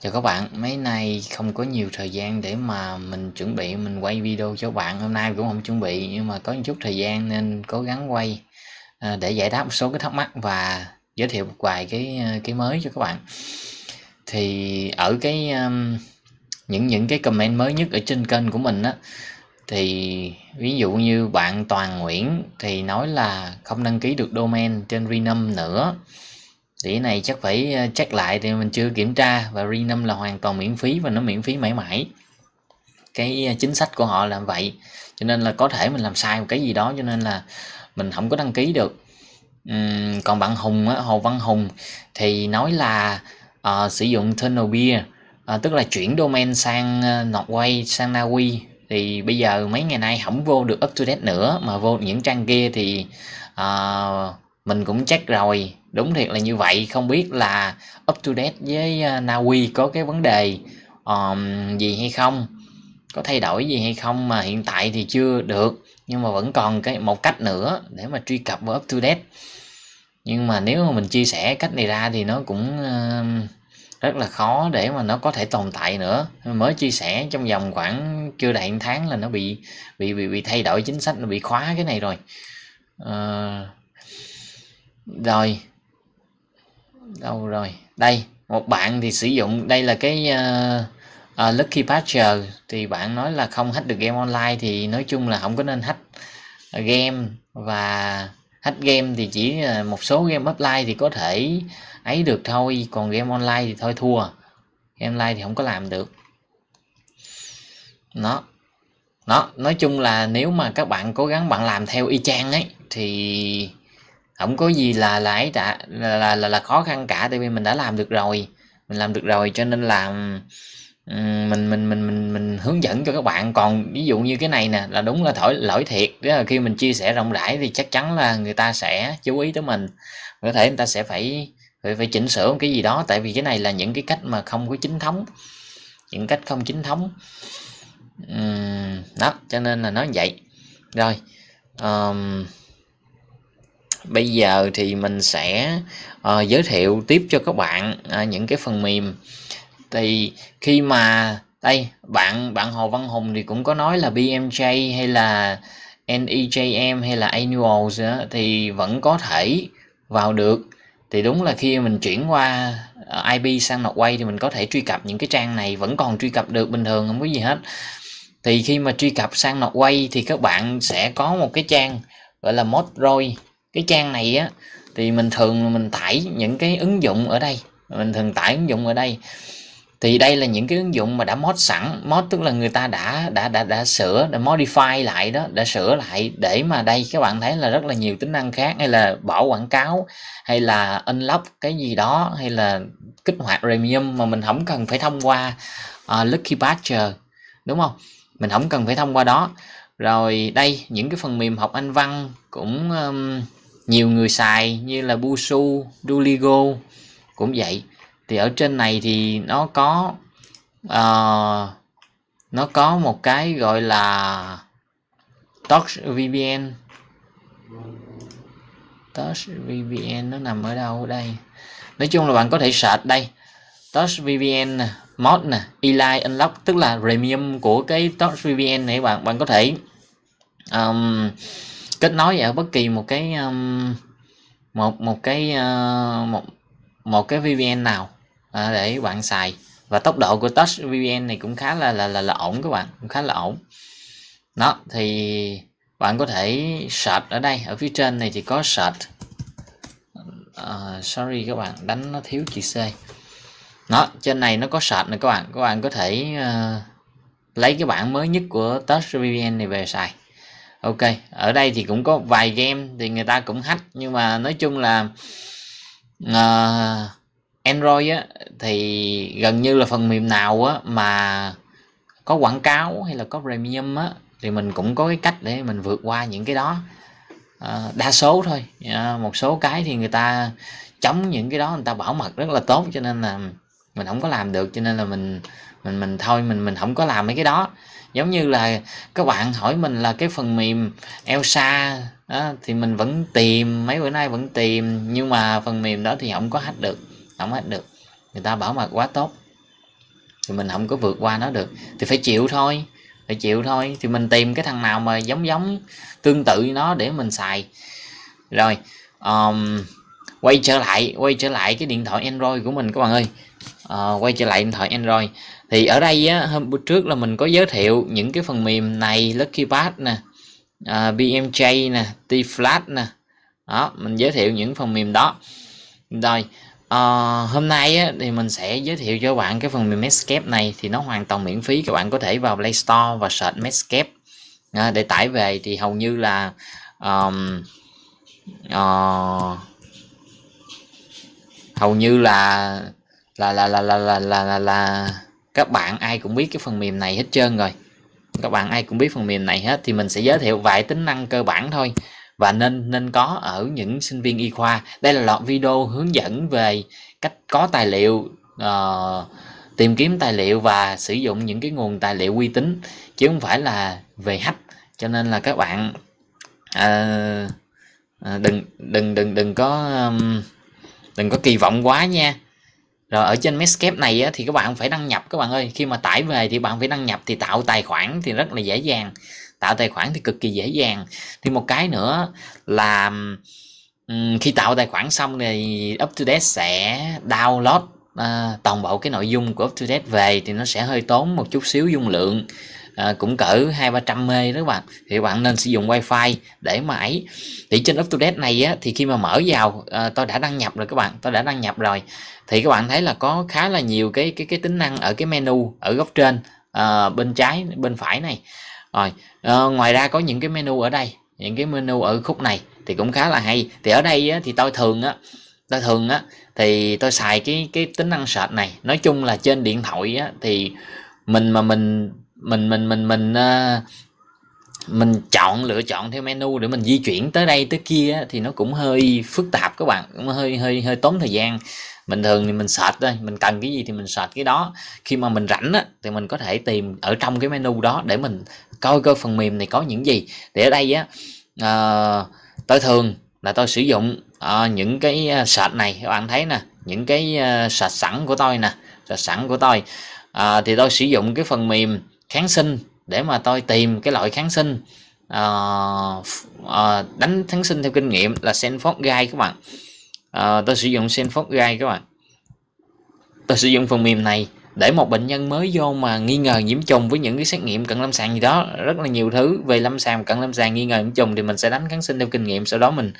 Chào các bạn, mấy nay không có nhiều thời gian để mà mình chuẩn bị mình quay video cho bạn Hôm nay cũng không chuẩn bị nhưng mà có một chút thời gian nên cố gắng quay à, Để giải đáp một số cái thắc mắc và giới thiệu một vài cái à, cái mới cho các bạn Thì ở cái um, những những cái comment mới nhất ở trên kênh của mình á thì ví dụ như bạn Toàn Nguyễn thì nói là không đăng ký được domain trên Renum nữa đĩa này chắc phải ờ, check lại thì mình chưa kiểm tra và Renum là hoàn toàn miễn phí và nó miễn phí mãi mãi cái ờ, chính sách của họ làm vậy cho nên là có thể mình làm sai một cái gì đó cho nên là mình không có đăng ký được uhm, còn bạn Hùng á, Hồ Văn Hùng thì nói là uh, sử dụng Tunnel Beer uh, tức là chuyển domain sang uh, Norway sang Na Uy thì bây giờ mấy ngày nay không vô được up to date nữa mà vô những trang kia thì uh, mình cũng check rồi đúng thiệt là như vậy không biết là up to date với à, na uy có cái vấn đề um, gì hay không có thay đổi gì hay không mà hiện tại thì chưa được nhưng mà vẫn còn cái một cách nữa để mà truy cập vào up to date nhưng mà nếu mà mình chia sẻ cách này ra thì nó cũng uh, rất là khó để mà nó có thể tồn tại nữa mới chia sẻ trong vòng khoảng chưa đầy tháng là nó bị bị bị, bị thay đổi chính sách nó bị khóa cái này rồi uh, rồi đâu rồi đây một bạn thì sử dụng đây là cái uh, uh, lucky patcher thì bạn nói là không hack được game online thì nói chung là không có nên hack ờ, game và hack game thì chỉ một số game offline thì có thể ấy được thôi còn game online thì thôi thua game online thì không có làm được nó nó nói chung là nếu mà các bạn cố gắng bạn làm theo y chang ấy thì không có gì là là ấy đã là là, là, là khó khăn cả tại vì mình đã làm được rồi mình làm được rồi cho nên làm mình mình mình mình mình, hướng dẫn cho các bạn còn ví dụ như cái này nè là đúng là thổi lỗi thiệt đó là khi mình chia sẻ rộng rãi thì chắc chắn là người ta sẽ chú ý tới mình có thể người ta sẽ phải phải, phải chỉnh sửa cái gì đó tại vì cái này là những cái cách mà không có chính thống những cách không chính thống uhm, đó cho nên là nó vậy rồi um, bây giờ thì mình sẽ uh, giới thiệu tiếp cho các bạn uh, những cái phần mềm thì khi mà đây bạn bạn Hồ Văn Hùng thì cũng có nói là BMJ hay là NEJM hay là annuals đó, thì vẫn có thể vào được thì đúng là khi mình chuyển qua ờ, IP sang quay thì mình có thể truy cập những cái trang này vẫn còn truy cập được bình thường không có gì hết thì khi mà truy cập sang quay thì các bạn sẽ có một cái trang gọi là mod rồi cái trang này á thì mình thường mình tải những cái ứng dụng ở đây mình thường tải ứng dụng ở đây thì đây là những cái ứng dụng mà đã mod sẵn mod tức là người ta đã đã đã đã sửa đã modify lại đó đã sửa lại để mà đây các bạn thấy là rất là nhiều tính năng khác hay là bỏ quảng cáo hay là unlock cái gì đó hay là kích hoạt premium mà mình không cần phải thông qua uh, lucky badger đúng không mình không cần phải thông qua đó rồi đây những cái phần mềm học anh văn cũng um, nhiều người xài như là Busu, Duligo cũng vậy thì ở trên này thì nó có uh, nó có một cái gọi là Touch VPN Touch VPN nó nằm ở đâu đây nói chung là bạn có thể search đây Touch VPN mod nè Eli Unlock tức là premium của cái Touch VPN này bạn bạn có thể um, kết nối ở bất kỳ một cái um, một một cái uh, một một cái VPN nào à, để bạn xài và tốc độ của touch VPN này cũng khá là là là, là ổn các bạn cũng khá là ổn đó thì bạn có thể search ở đây ở phía trên này thì có search uh, sorry các bạn đánh nó thiếu chữ C nó trên này nó có search này các bạn các bạn có thể uh, lấy cái bản mới nhất của touch VPN này về xài ok ở đây thì cũng có vài game thì người ta cũng hack nhưng mà nói chung là uh, android á, thì gần như là phần mềm nào á, mà có quảng cáo hay là có premium á, thì mình cũng có cái cách để mình vượt qua những cái đó uh, đa số thôi uh, một số cái thì người ta chống những cái đó người ta bảo mật rất là tốt cho nên là mình không có làm được cho nên là mình mình mình thôi mình mình không có làm mấy cái đó giống như là các bạn hỏi mình là cái phần mềm Elsa đó, thì mình vẫn tìm mấy bữa nay vẫn tìm nhưng mà phần mềm đó thì không có hack được không hack được người ta bảo mật quá tốt thì mình không có vượt qua nó được thì phải chịu thôi phải chịu thôi thì mình tìm cái thằng nào mà giống giống tương tự nó để mình xài rồi um, quay trở lại quay trở lại cái điện thoại Android của mình các bạn ơi uh, quay trở lại điện thoại Android thì ở đây á, hôm bữa trước là mình có giới thiệu những cái phần mềm này Lucky Pass nè uh, à, BMJ nè T-Flat nè đó mình giới thiệu những phần mềm đó rồi uh, hôm nay á, thì mình sẽ giới thiệu cho bạn cái phần mềm Medscape này thì nó hoàn toàn miễn phí các bạn có thể vào Play Store và search Medscape uh, ờ, để tải về thì hầu như là um, uh, hầu như là là là là là là là là, là các bạn ai cũng biết cái phần mềm này hết trơn rồi các bạn ai cũng biết phần mềm này hết thì mình sẽ giới thiệu vài tính năng cơ bản thôi và nên nên có ở những sinh viên y khoa đây là loạt video hướng dẫn về cách có tài liệu uh, tìm kiếm tài liệu và sử dụng những cái nguồn tài liệu uy tín chứ không phải là về hack cho nên là các bạn uh, đừng đừng đừng đừng có um, đừng có kỳ vọng quá nha rồi ở trên Medscape này á, thì các bạn phải đăng nhập các bạn ơi khi mà tải về thì bạn phải đăng nhập thì tạo tài khoản thì rất là dễ dàng tạo tài khoản thì cực kỳ dễ dàng thì một cái nữa là um, khi tạo tài khoản xong thì up to date sẽ download uh, toàn bộ cái nội dung của up to date về thì nó sẽ hơi tốn một chút xíu dung lượng à, cũng cỡ hai ba trăm mê đó các bạn thì bạn nên sử dụng wifi để mà ấy thì trên up to date này á, thì khi mà mở vào à, tôi đã đăng nhập rồi các bạn tôi đã đăng nhập rồi thì các bạn thấy là có khá là nhiều cái cái cái tính năng ở cái menu ở góc trên à, bên trái bên phải này rồi à, ngoài ra có những cái menu ở đây những cái menu ở khúc này thì cũng khá là hay thì ở đây á, thì tôi thường á tôi thường á thì tôi xài cái cái tính năng sệt này nói chung là trên điện thoại á, thì mình mà mình mình mình mình mình uh, mình chọn lựa chọn theo menu để mình di chuyển tới đây tới kia thì nó cũng hơi phức tạp các bạn cũng hơi hơi hơi tốn thời gian bình thường thì mình search đây mình cần cái gì thì mình search cái đó khi mà mình rảnh á, thì mình có thể tìm ở trong cái menu đó để mình coi coi phần mềm này có những gì để ở đây á à, tôi thường là tôi sử dụng à, những cái search này các bạn thấy nè những cái search sẵn của tôi nè search sẵn của tôi à, thì tôi sử dụng cái phần mềm kháng sinh để mà tôi tìm cái loại kháng sinh uh, uh, đánh kháng sinh theo kinh nghiệm là Senford gai các bạn uh, tôi sử dụng Senford gai các bạn tôi sử dụng phần mềm này để một bệnh nhân mới vô mà nghi ngờ nhiễm trùng với những cái xét nghiệm cận lâm sàng gì đó rất là nhiều thứ về lâm sàng cận lâm sàng nghi ngờ nhiễm trùng thì mình sẽ đánh kháng sinh theo kinh nghiệm sau đó mình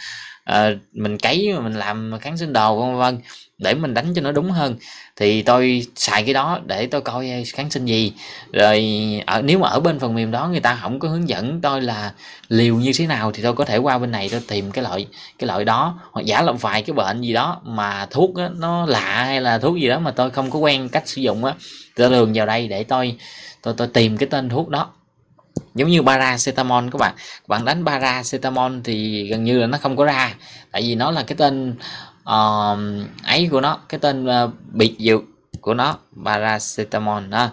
à, mình cấy mình làm kháng sinh đồ vân vân để mình đánh cho nó đúng hơn thì tôi xài cái đó để tôi coi kháng sinh gì rồi ở nếu mà ở bên phần mềm đó người ta không có hướng dẫn tôi là liều như thế nào thì tôi có thể qua bên này tôi tìm cái loại cái loại đó hoặc giả là vài cái bệnh gì đó mà thuốc đó, nó lạ hay là thuốc gì đó mà tôi không có quen cách sử dụng á tôi thường vào đây để tôi tôi tôi tìm cái tên thuốc đó giống như paracetamol các bạn bạn đánh paracetamol thì gần như là nó không có ra tại vì nó là cái tên uh, ấy của nó cái tên uh, biệt dược của nó paracetamol đó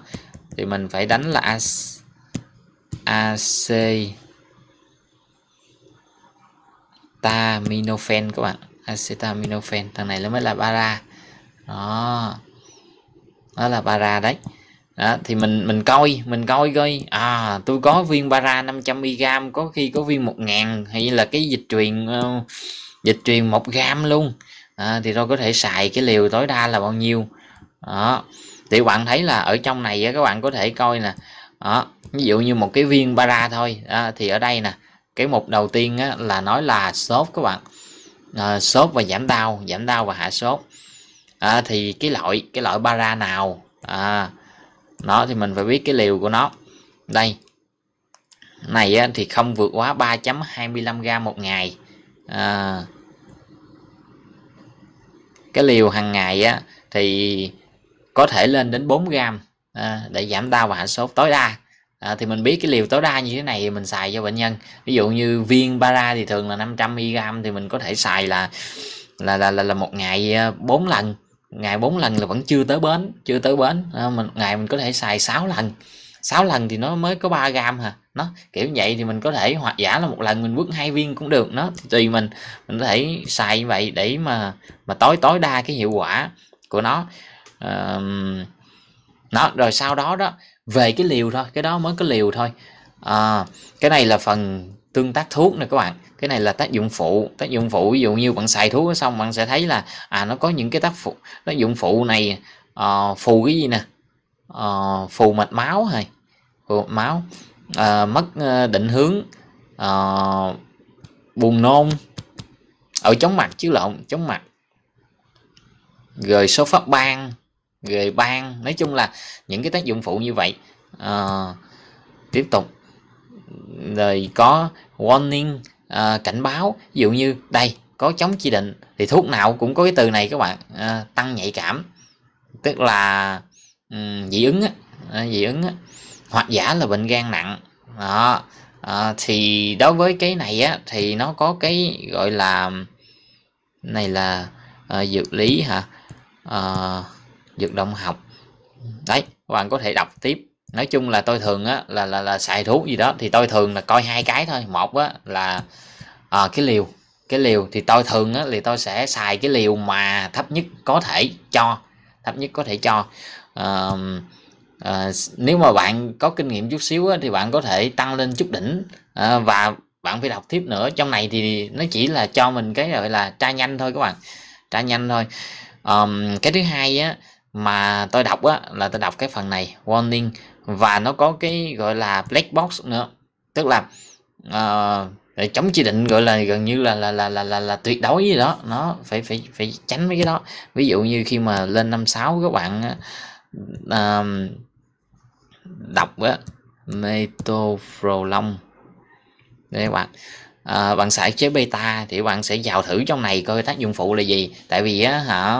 thì mình phải đánh là ac, acetaminophen các bạn acetaminophen thằng này nó mới là para đó nó là para đấy đó, thì mình mình coi mình coi coi à tôi có viên bara 500 mg có khi có viên 1000 hay là cái dịch truyền uh, dịch truyền 1 gram luôn à, thì tôi có thể xài cái liều tối đa là bao nhiêu đó thì bạn thấy là ở trong này các bạn có thể coi nè đó ví dụ như một cái viên bara thôi đó, thì ở đây nè cái mục đầu tiên á, là nói là sốt các bạn à, sốt và giảm đau giảm đau và hạ sốt à, thì cái loại cái loại bara nào à, nó thì mình phải biết cái liều của nó đây này á, thì không vượt quá 3.25 gram một ngày à, cái liều hàng ngày á, thì có thể lên đến 4 gram à, để giảm đau và hạ sốt tối đa à, thì mình biết cái liều tối đa như thế này thì mình xài cho bệnh nhân ví dụ như viên para thì thường là 500 mg thì mình có thể xài là là là là, là một ngày 4 à, lần ngày bốn lần là vẫn chưa tới bến chưa tới bến à, mình ngày mình có thể xài 6 lần 6 lần thì nó mới có 3 gram hả nó kiểu vậy thì mình có thể hoặc giả là một lần mình bước hai viên cũng được nó tùy mình mình có thể xài như vậy để mà mà tối tối đa cái hiệu quả của nó à, nó rồi sau đó đó về cái liều thôi cái đó mới có liều thôi à, cái này là phần tương tác thuốc nè các bạn cái này là tác dụng phụ tác dụng phụ ví dụ như bạn xài thuốc xong bạn sẽ thấy là à nó có những cái tác phụ tác dụng phụ này uh, phù cái gì nè uh, phù mạch máu hay phù mạch máu uh, mất uh, định hướng uh, buồn nôn ở chống mặt chứ lộn chống mặt rồi số phát ban rồi ban nói chung là những cái tác dụng phụ như vậy uh, tiếp tục rồi có warning à, cảnh báo ví dụ như đây có chống chỉ định thì thuốc nào cũng có cái từ này các bạn à, tăng nhạy cảm tức là um, dị ứng á, à, dị ứng á. hoặc giả là bệnh gan nặng đó à, thì đối với cái này á thì nó có cái gọi là này là à, dược lý hả à, dược động học đấy các bạn có thể đọc tiếp nói chung là tôi thường á là là là xài thuốc gì đó thì tôi thường là coi hai cái thôi một á là à, cái liều cái liều thì tôi thường á thì tôi sẽ xài cái liều mà thấp nhất có thể cho thấp nhất có thể cho à, à, nếu mà bạn có kinh nghiệm chút xíu á, thì bạn có thể tăng lên chút đỉnh à, và bạn phải đọc tiếp nữa trong này thì nó chỉ là cho mình cái gọi là tra nhanh thôi các bạn tra nhanh thôi um, cái thứ hai á mà tôi đọc á là tôi đọc cái phần này warning và nó có cái gọi là black box nữa tức là uh, chống chỉ định gọi là gần như là là là là là, là tuyệt đối gì đó nó phải phải phải tránh mấy cái đó ví dụ như khi mà lên năm sáu các bạn uh, đọc á metoprolong đây các bạn à, bạn xài chế beta thì bạn sẽ vào thử trong này coi tác dụng phụ là gì tại vì á hả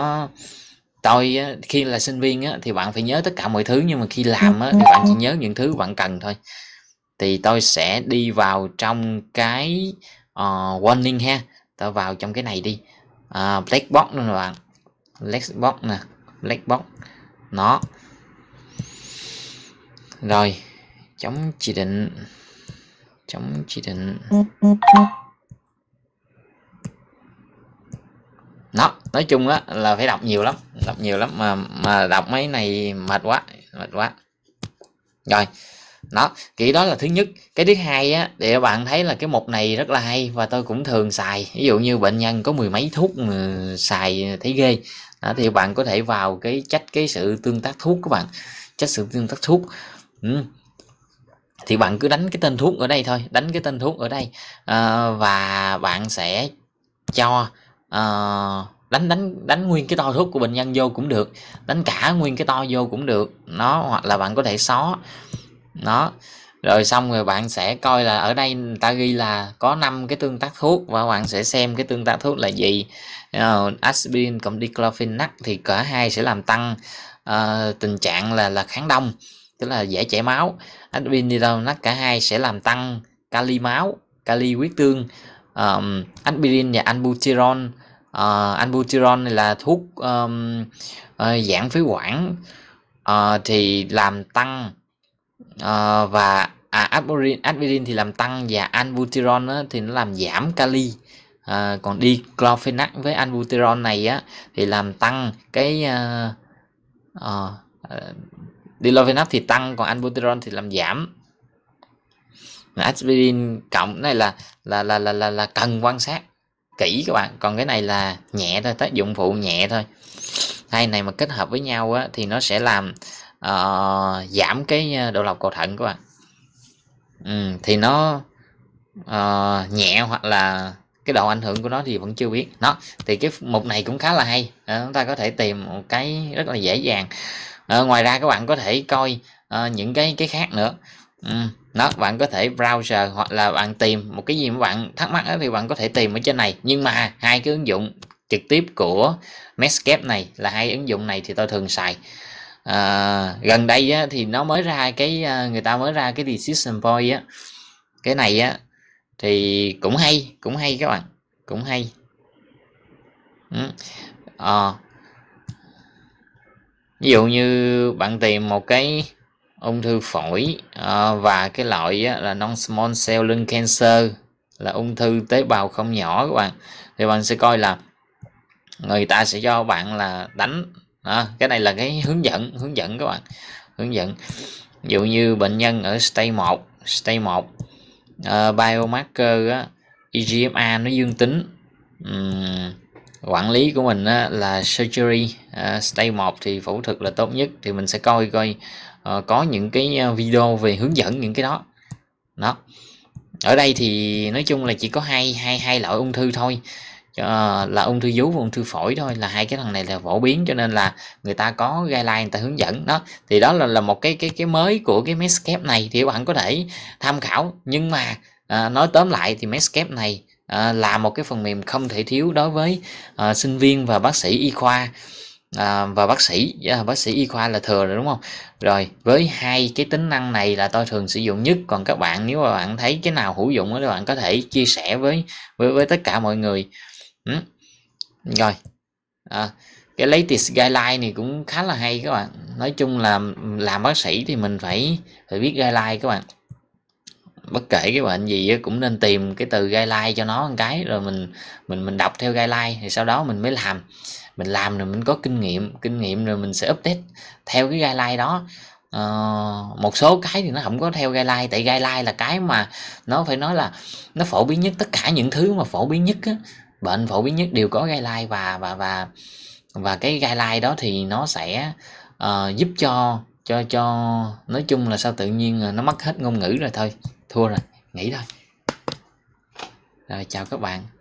tôi khi là sinh viên á, thì bạn phải nhớ tất cả mọi thứ nhưng mà khi làm á, thì bạn chỉ nhớ những thứ bạn cần thôi thì tôi sẽ đi vào trong cái uh, warning ha tôi vào trong cái này đi uh, black box nè bạn black box nè black box nó rồi chống chỉ định chống chỉ định nó nói chung á là phải đọc nhiều lắm đọc nhiều lắm mà mà đọc mấy này mệt quá mệt quá rồi nó kỹ đó là thứ nhất cái thứ hai á để bạn thấy là cái mục này rất là hay và tôi cũng thường xài ví dụ như bệnh nhân có mười mấy thuốc mà xài thấy ghê đó, thì bạn có thể vào cái trách cái sự tương tác thuốc các bạn trách sự tương tác thuốc ừ. thì bạn cứ đánh cái tên thuốc ở đây thôi đánh cái tên thuốc ở đây à, và bạn sẽ cho uh, đánh đánh đánh nguyên cái to thuốc của bệnh nhân vô cũng được đánh cả nguyên cái to vô cũng được nó hoặc là bạn có thể xóa nó rồi xong rồi bạn sẽ coi là ở đây người ta ghi là có 5 cái tương tác thuốc và bạn sẽ xem cái tương tác thuốc là gì uh, aspirin cộng diclofenac thì cả hai sẽ làm tăng uh, tình trạng là là kháng đông tức là dễ chảy máu aspirin diclofenac cả hai sẽ làm tăng kali máu kali huyết tương um, aspirin và albuterol uh, ờ, albuterol này là thuốc um, uh, giãn phế quản uh, thì làm tăng uh, và à, aspirin aspirin thì làm tăng và albuterol á, thì nó làm giảm kali à, còn Clofenac với albuterol này á thì làm tăng cái uh, uh, diclofenac thì tăng còn albuterol thì làm giảm aspirin cộng này là là là là là, là cần quan sát kỹ các bạn còn cái này là nhẹ thôi tác dụng phụ nhẹ thôi hai này mà kết hợp với nhau á, thì nó sẽ làm uh, giảm cái ờ, độ lọc cầu thận các bạn ừ, thì nó uh, nhẹ hoặc là cái độ ảnh hưởng của nó thì vẫn chưa biết nó thì cái mục này cũng khá là hay à, chúng ta có thể tìm một cái rất là dễ dàng à, ngoài ra các bạn có thể coi à, những cái cái khác nữa ừ nó bạn có thể browser hoặc là bạn tìm một cái gì mà bạn thắc mắc thì bạn có thể tìm ở trên này nhưng mà hai cái ứng dụng trực tiếp của Medscape này là hai ứng dụng này thì tôi thường xài à, gần đây á, thì nó mới ra cái à, người ta mới ra cái decision point á cái này á thì cũng hay cũng hay các bạn cũng hay ừ. à, ví dụ như bạn tìm một cái ung thư phổi à, và cái loại á, là non small cell lung cancer là ung thư tế bào không nhỏ các bạn thì bạn sẽ coi là người ta sẽ cho bạn là đánh à, cái này là cái hướng dẫn hướng dẫn các bạn hướng dẫn ví dụ như bệnh nhân ở stage 1 stage 1 uh, à, biomarker á, EGFR nó dương tính um, quản lý của mình á, là surgery uh, stage 1 thì phẫu thuật là tốt nhất thì mình sẽ coi coi Ờ, có những cái ờ, video về hướng dẫn những cái đó đó ở đây thì nói chung là chỉ có hai hai hai loại ung thư thôi uh, là ung thư vú và ung thư phổi thôi là hai cái thằng này là phổ biến cho nên là người ta có lai người ta hướng dẫn đó thì đó là là một cái cái cái mới của cái Medscape này thì các bạn có thể tham khảo nhưng mà uh, nói tóm lại thì Medscape này uh, là một cái phần mềm không thể thiếu đối với uh, sinh viên và bác sĩ y khoa à, và bác sĩ à, bác sĩ y khoa là thừa rồi đúng không rồi với hai cái tính năng này là tôi thường sử dụng nhất còn các bạn nếu mà bạn thấy cái nào hữu dụng thì bạn có thể chia sẻ với với, với tất cả mọi người ừ. rồi à, cái latest guideline này cũng khá là hay các bạn nói chung là làm bác sĩ thì mình phải phải biết guideline các bạn bất kể cái bệnh gì cũng nên tìm cái từ guideline cho nó một cái rồi mình mình mình đọc theo guideline thì sau đó mình mới làm mình làm rồi mình có kinh nghiệm kinh nghiệm rồi mình sẽ update theo cái guideline đó Uh, một số cái thì nó không có theo guideline tại guideline là cái mà nó phải nói là nó phổ biến nhất tất cả những thứ mà phổ biến nhất á, bệnh phổ biến nhất đều có guideline và và và và cái guideline đó thì nó sẽ uh, giúp cho cho cho nói chung là sao tự nhiên nó mất hết ngôn ngữ rồi thôi thua rồi nghỉ thôi rồi chào các bạn